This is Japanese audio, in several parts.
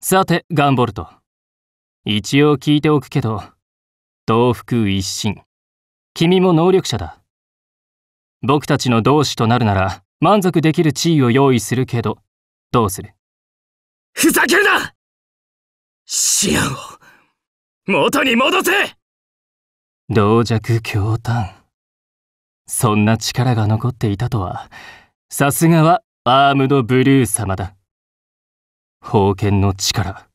さてガンボルト一応聞いておくけど東服一心。君も能力者だ僕たちの同志となるなら満足できる地位を用意するけどどうするふざけるなシアンを元に戻せ同弱強胆そんな力が残っていたとはさすがはアームドブルー様だ封建の力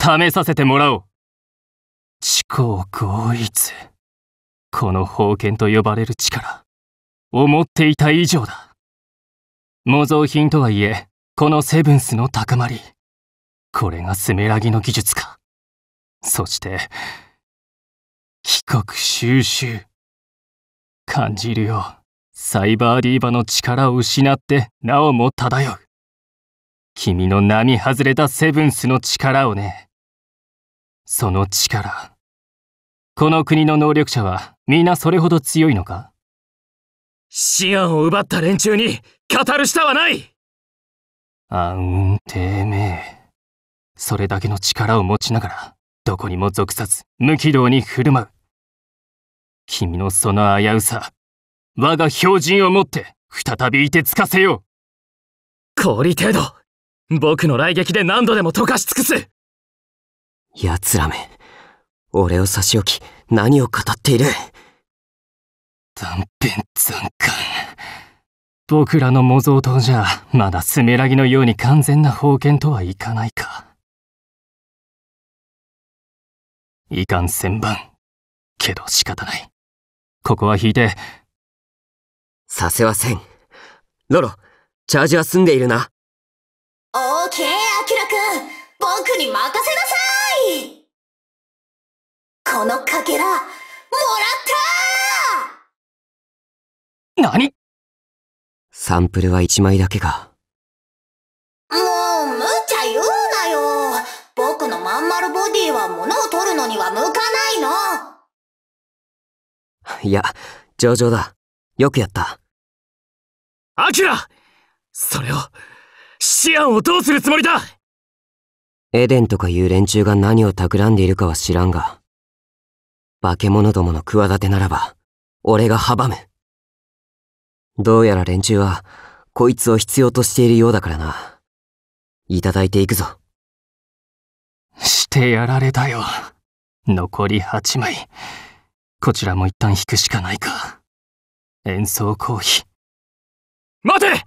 試させてもらおう地高合一この封建と呼ばれる力思っていた以上だ模造品とはいえこのセブンスの高まりこれがスメラギの技術かそして帰国収集感じるよサイバーディーバの力を失ってなおも漂う君の並外れたセブンスの力をね。その力。この国の能力者は皆それほど強いのかシアンを奪った連中に語る舌はない暗雲名。それだけの力を持ちながら、どこにも属さず、無軌道に振る舞う。君のその危うさ、我が標準をもって、再びいてつかせよう。氷程度僕の来撃で何度でも溶かし尽くす奴らめ、俺を差し置き何を語っている断片残骸。僕らの模造刀じゃ、まだスメラギのように完全な封建とはいかないか。いかん千番。けど仕方ない。ここは引いて。させはせん。ロロ、チャージは済んでいるな。に任せなさいこのかけら、もらった何サンプルは1枚だけか。もう、無茶言うなよ。僕のまんまるボディは物を取るのには向かないの。いや、上々だ。よくやった。アキラそれを、シアンをどうするつもりだエデンとかいう連中が何を企んでいるかは知らんが、化け物どもの企てならば、俺が阻む。どうやら連中は、こいつを必要としているようだからな。いただいていくぞ。してやられたよ。残り8枚。こちらも一旦引くしかないか。演奏コーヒー。待て